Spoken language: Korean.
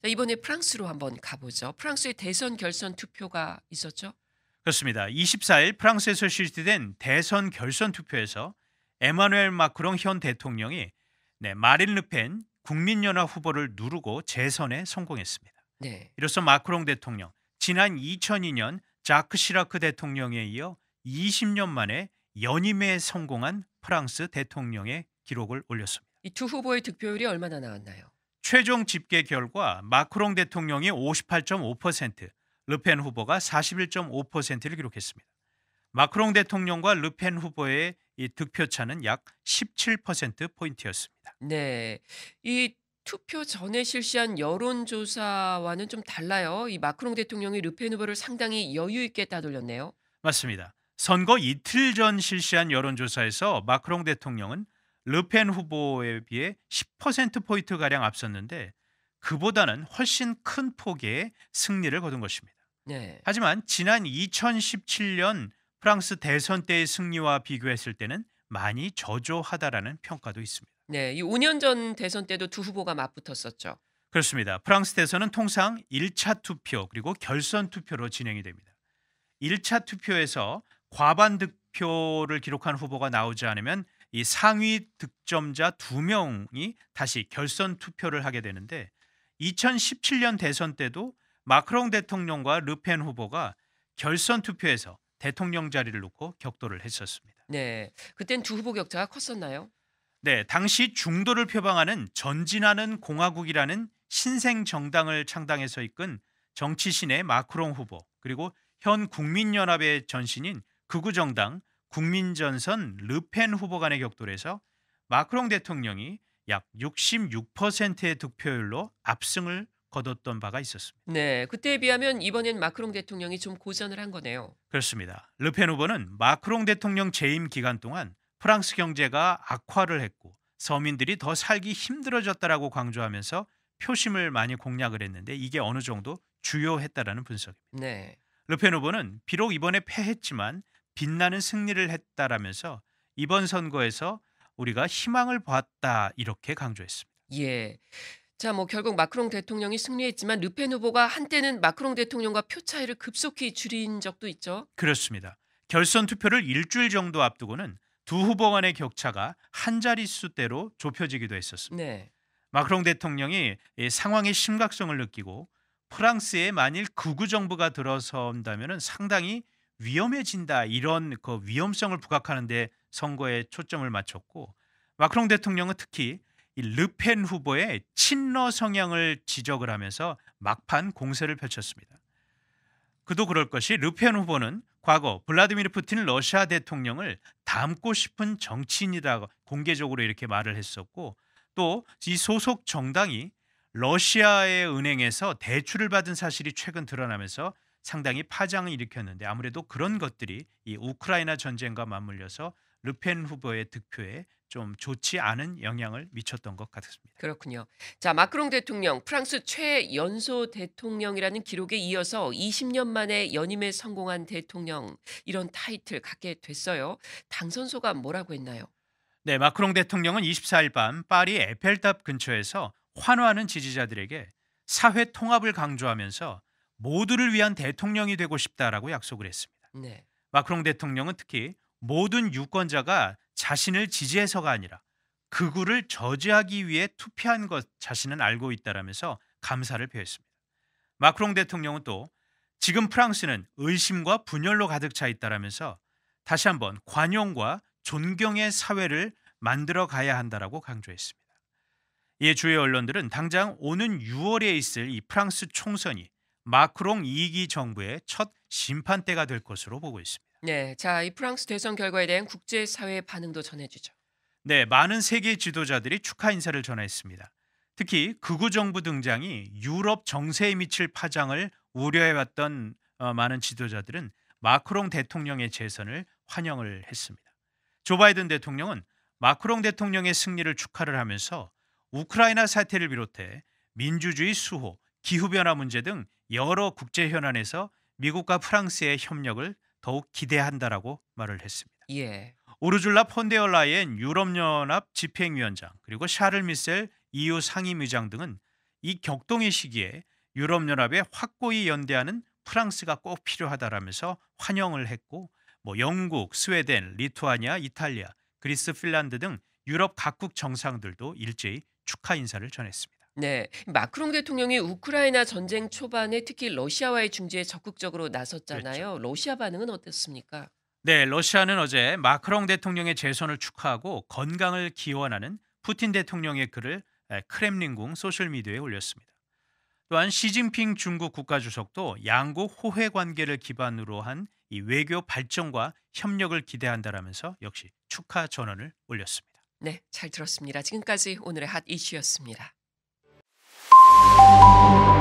자, 이번에 프랑스로 한번 가보죠. 프랑스의 대선 결선 투표가 있었죠. 그렇습니다. 24일 프랑스에서 실시된 대선 결선 투표에서 에마누엘 마크롱 현 대통령이 네, 마린 르펜 국민연합 후보를 누르고 재선에 성공했습니다. 네. 이로써 마크롱 대통령 지난 2002년 자크 시라크 대통령에 이어 20년 만에 연임에 성공한 프랑스 대통령의 기록을 올렸습니다. 이 두 후보의 득표율이 얼마나 나왔나요? 최종 집계 결과 마크롱 대통령이 58.5%, 르펜 후보가 41.5%를 기록했습니다. 마크롱 대통령과 르펜 후보의 이 득표 차는 약 17% 포인트였습니다. 네. 이 투표 전에 실시한 여론조사와는 좀 달라요. 이 마크롱 대통령이 르펜 후보를 상당히 여유 있게 따돌렸네요. 맞습니다. 선거 이틀 전 실시한 여론조사에서 마크롱 대통령은 르펜 후보에 비해 10% 포인트 가량 앞섰는데 그보다는 훨씬 큰 폭의 승리를 거둔 것입니다. 네. 하지만 지난 2017년 프랑스 대선 때의 승리와 비교했을 때는 많이 저조하다라는 평가도 있습니다. 네, 이 5년 전 대선 때도 두 후보가 맞붙었었죠. 그렇습니다. 프랑스 대선은 통상 1차 투표 그리고 결선 투표로 진행이 됩니다. 1차 투표에서 과반 득표를 기록한 후보가 나오지 않으면 이 상위 득점자 두 명이 다시 결선 투표를 하게 되는데 2017년 대선 때도 마크롱 대통령과 르펜 후보가 결선 투표에서 대통령 자리를 놓고 격돌을 했었습니다. 네, 그땐 두 후보 격차가 컸었나요? 네, 당시 중도를 표방하는 전진하는 공화국이라는 신생 정당을 창당해서 이끈 정치신의 마크롱 후보 그리고 현 국민연합의 전신인 극우정당 국민전선 르펜 후보 간의 격돌에서 마크롱 대통령이 약 66%의 득표율로 압승을 거뒀던 바가 있었습니다. 네, 그때에 비하면 이번엔 마크롱 대통령이 좀 고전을 한 거네요. 그렇습니다. 르펜 후보는 마크롱 대통령 재임 기간 동안 프랑스 경제가 악화를 했고 서민들이 더 살기 힘들어졌다라고 강조하면서 표심을 많이 공략을 했는데 이게 어느 정도 주요했다라는 분석입니다. 네. 르펜 후보는 비록 이번에 패했지만 빛나는 승리를 했다라면서 이번 선거에서 우리가 희망을 보았다 이렇게 강조했습니다. 예. 자, 뭐 결국 마크롱 대통령이 승리했지만 르펜 후보가 한때는 마크롱 대통령과 표 차이를 급속히 줄인 적도 있죠. 그렇습니다. 결선 투표를 일주일 정도 앞두고는 두 후보 간의 격차가 한 자릿수대로 좁혀지기도 했었습니다. 네. 마크롱 대통령이 상황의 심각성을 느끼고 프랑스에 만일 극우 정부가 들어선다면 상당히 위험해진다 이런 그 위험성을 부각하는데 선거에 초점을 맞췄고 마크롱 대통령은 특히 이 르펜 후보의 친러 성향을 지적을 하면서 막판 공세를 펼쳤습니다. 그도 그럴 것이 르펜 후보는 과거 블라디미르 푸틴 러시아 대통령을 닮고 싶은 정치인이다 공개적으로 이렇게 말을 했었고 또 이 소속 정당이 러시아의 은행에서 대출을 받은 사실이 최근 드러나면서 상당히 파장을 일으켰는데 아무래도 그런 것들이 이 우크라이나 전쟁과 맞물려서 르펜 후보의 득표에 좀 좋지 않은 영향을 미쳤던 것 같습니다. 그렇군요. 자 마크롱 대통령 프랑스 최연소 대통령이라는 기록에 이어서 20년 만에 연임에 성공한 대통령 이런 타이틀 갖게 됐어요. 당선 소감 뭐라고 했나요? 네, 마크롱 대통령은 24일 밤 파리 에펠탑 근처에서 환호하는 지지자들에게 사회 통합을 강조하면서 모두를 위한 대통령이 되고 싶다라고 약속을 했습니다. 네. 마크롱 대통령은 특히 모든 유권자가 자신을 지지해서가 아니라 극우를 저지하기 위해 투표한 것 자신은 알고 있다라면서 감사를 표했습니다. 마크롱 대통령은 또 지금 프랑스는 의심과 분열로 가득 차 있다라면서 다시 한번 관용과 존경의 사회를 만들어 가야 한다라고 강조했습니다. 이에 주요 언론들은 당장 오는 6월에 있을 이 프랑스 총선이 마크롱 2기 정부의 첫 심판 때가 될 것으로 보고 있습니다. 네, 자이 프랑스 대선 결과에 대한 국제 사회의 반응도 전해주죠. 네, 많은 세계 지도자들이 축하 인사를 전했습니다. 특히 극우 정부 등장이 유럽 정세에 미칠 파장을 우려해왔던 어, 많은 지도자들은 마크롱 대통령의 재선을 환영을 했습니다. 조 바이든 대통령은 마크롱 대통령의 승리를 축하를 하면서 우크라이나 사태를 비롯해 민주주의 수호, 기후변화 문제 등 여러 국제 현안에서 미국과 프랑스의 협력을 더욱 기대한다라고 말을 했습니다. 예. 오르줄라 폰데올라이엔 유럽연합 집행위원장 그리고 샤를 미셀 EU 상임위장 등은 이 격동의 시기에 유럽연합에 확고히 연대하는 프랑스가 꼭 필요하다라면서 환영을 했고 뭐 영국, 스웨덴, 리투아니아, 이탈리아, 그리스, 핀란드 등 유럽 각국 정상들도 일제히 축하 인사를 전했습니다. 네, 마크롱 대통령이 우크라이나 전쟁 초반에 특히 러시아와의 중재에 적극적으로 나섰잖아요. 그렇죠. 러시아 반응은 어땠습니까? 네, 러시아는 어제 마크롱 대통령의 재선을 축하하고 건강을 기원하는 푸틴 대통령의 글을 크렘린궁 소셜 미디어에 올렸습니다. 또한 시진핑 중국 국가주석도 양국 호혜 관계를 기반으로 한 이 외교 발전과 협력을 기대한다라면서 역시 축하 전언을 올렸습니다. 네, 잘 들었습니다. 지금까지 오늘의 핫 이슈였습니다. Thank you.